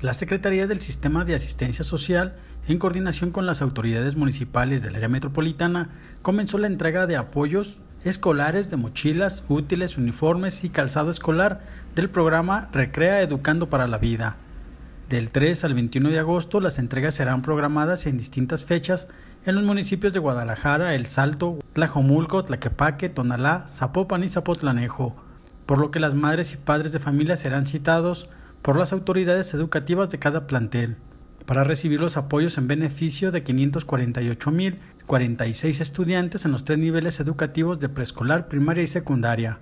La Secretaría del Sistema de Asistencia Social, en coordinación con las autoridades municipales del área metropolitana, comenzó la entrega de apoyos escolares de mochilas, útiles, uniformes y calzado escolar del programa Recrea Educando para la Vida. Del 3 al 21 de agosto las entregas serán programadas en distintas fechas en los municipios de Guadalajara, El Salto, Tlajomulco, Tlaquepaque, Tonalá, Zapopan y Zapotlanejo, por lo que las madres y padres de familia serán citados por las autoridades educativas de cada plantel para recibir los apoyos en beneficio de 548.046 estudiantes en los tres niveles educativos de preescolar, primaria y secundaria.